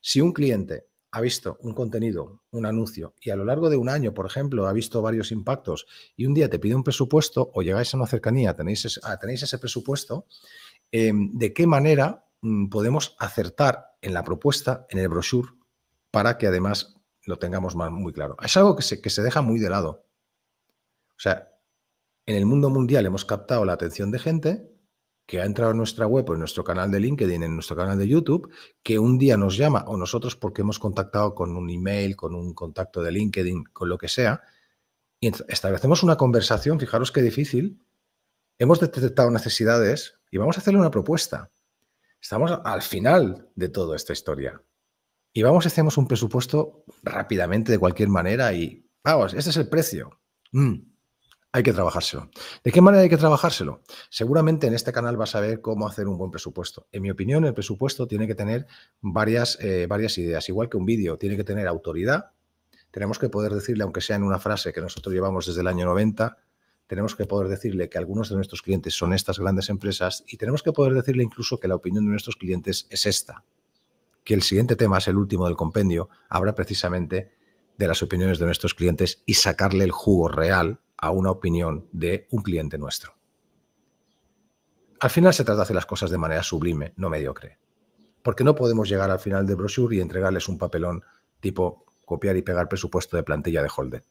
Si un cliente ha visto un contenido, un anuncio, y a lo largo de un año, por ejemplo, ha visto varios impactos y un día te pide un presupuesto o llegáis a una cercanía, tenéis ah, ese, presupuesto, em, ¿de qué manera mm, podemos acertar en la propuesta, en el brochure, para que además lo tengamos muy claro? Es algo que que se deja muy de lado. O sea, en el mundo mundial hemos captado la atención de gente, que ha entrado en nuestra web o en nuestro canal de LinkedIn, en nuestro canal de YouTube, que un día nos llama o nosotros porque hemos contactado con un email, con un contacto de LinkedIn, con lo que sea, y establecemos una conversación, fijaros qué difícil, hemos detectado necesidades y vamos a hacerle una propuesta. Estamos al final de toda esta historia. Y vamos hacemos un presupuesto rápidamente, de cualquier manera, y vamos, este es el precio. Mm. Hay que trabajárselo. ¿De qué manera hay que trabajárselo? Seguramente en este canal vas a ver cómo hacer un buen presupuesto. En mi opinión, el presupuesto tiene que tener varias, eh, varias ideas. Igual que un vídeo, tiene que tener autoridad. Tenemos que poder decirle, aunque sea en una frase que nosotros llevamos desde el año 90, tenemos que poder decirle que algunos de nuestros clientes son estas grandes empresas y tenemos que poder decirle incluso que la opinión de nuestros clientes es esta. Que el siguiente tema es el último del compendio, Habrá precisamente de las opiniones de nuestros clientes y sacarle el jugo real a una opinión de un cliente nuestro. Al final se trata de hacer las cosas de manera sublime, no mediocre. Porque no podemos llegar al final del brochure y entregarles un papelón tipo copiar y pegar presupuesto de plantilla de Holdet.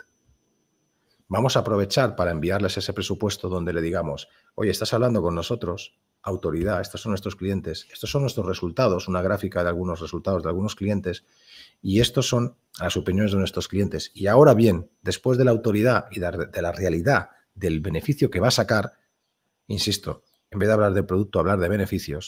Vamos a aprovechar para enviarles ese presupuesto donde le digamos, oye, estás hablando con nosotros, autoridad, estos son nuestros clientes, estos son nuestros resultados, una gráfica de algunos resultados de algunos clientes, y estos son a las opiniones de nuestros clientes. Y ahora bien, después de la autoridad y de la realidad del beneficio que va a sacar, insisto, en vez de hablar de producto, hablar de beneficios,